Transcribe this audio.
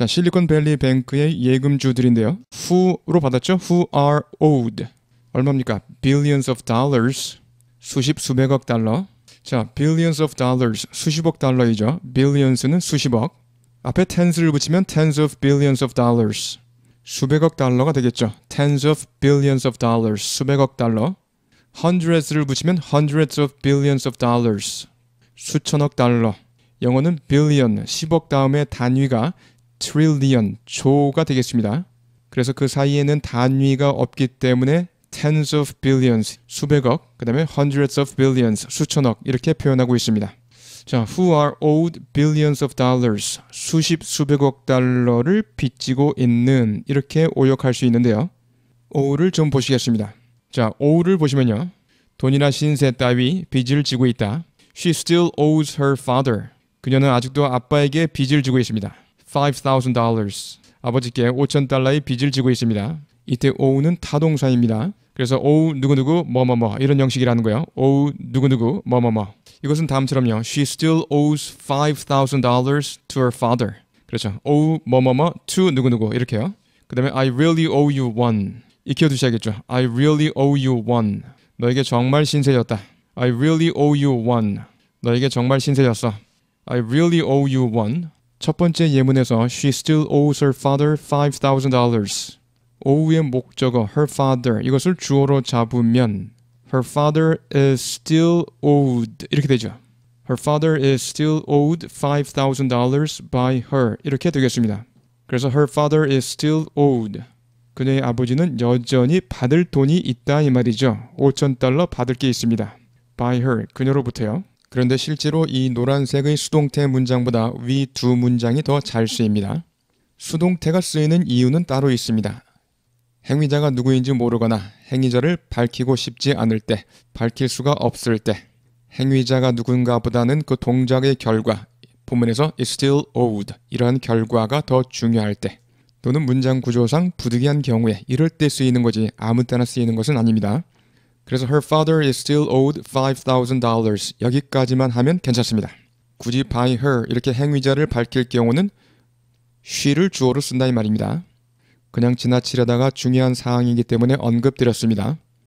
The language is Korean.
자, 실리콘밸리 뱅크의 예금주들인데요. who로 받았죠? who are owed. 얼마입니까? billions of dollars. 수십, 수백억 달러. 자, billions of dollars. 수십억 달러이죠. billions는 수십억. 앞에 tens를 붙이면 tens of billions of dollars. 수백억 달러가 되겠죠. tens of billions of dollars. 수백억 달러. hundreds를 붙이면 hundreds of billions of dollars. 수천억 달러. 영어는 billion, 10억 다음에 단위가 trillion, 조가 되겠습니다. 그래서 그 사이에는 단위가 없기 때문에 tens of billions, 수백억, 그 다음에 hundreds of billions, 수천억 이렇게 표현하고 있습니다. 자, who are owed billions of dollars, 수십 수백억 달러를 빚지고 있는 이렇게 오역할 수 있는데요. ow를 좀 보시겠습니다. 자, ow를 보시면요. 돈이나 신세 따위 빚을 지고 있다. She still owes her father. 그녀는 아직도 아빠에게 빚을 지고 있습니다. $5,000. 아버지께 5,000달러의 빚을 지고 있습니다. 이때 오우는 타동사입니다. 그래서 오우 누구누구 뭐뭐뭐 이런 형식이라는 거예요. 오우 누구누구 뭐뭐뭐. 이것은 다음처럼요. She still owes $5,000 to her father. 그렇죠. 오 w 뭐뭐 뭐 to 누구누구 이렇게요. 그 다음에 I really owe you one. 익혀두셔야겠죠. I really owe you one. 너에게 정말 신세였다. I really owe you one. 너에게 정말 신세였어. I really owe you one. 첫 번째 예문에서 she still owes her father $5,000. o dollars. a s 오후의 목적어 her father 이것을 주어로 잡으면 her father is still owed 이렇게 되죠. her father is still owed $5,000 by her 이렇게 되겠습니다. 그래서 her father is still owed 그녀의 아버지는 여전히 받을 돈이 있다 이 말이죠. 5천달러 받을 게 있습니다. by her 그녀로부터요. 그런데 실제로 이 노란색의 수동태 문장보다 위 두 문장이 더 잘 쓰입니다. 수동태가 쓰이는 이유는 따로 있습니다. 행위자가 누구인지 모르거나 행위자를 밝히고 싶지 않을 때, 밝힐 수가 없을 때, 행위자가 누군가보다는 그 동작의 결과, 본문에서 is still owed 이러한 결과가 더 중요할 때, 또는 문장 구조상 부득이한 경우에 이럴 때 쓰이는 거지 아무 때나 쓰이는 것은 아닙니다. 그래서 her father is still owed $5,000 여기까지만 하면 괜찮습니다. 굳이 by her 이렇게 행위자를 밝힐 경우는 she를 주어로 쓴다 이 말입니다. 그냥 지나치려다가 중요한 사항이기 때문에 언급드렸습니다.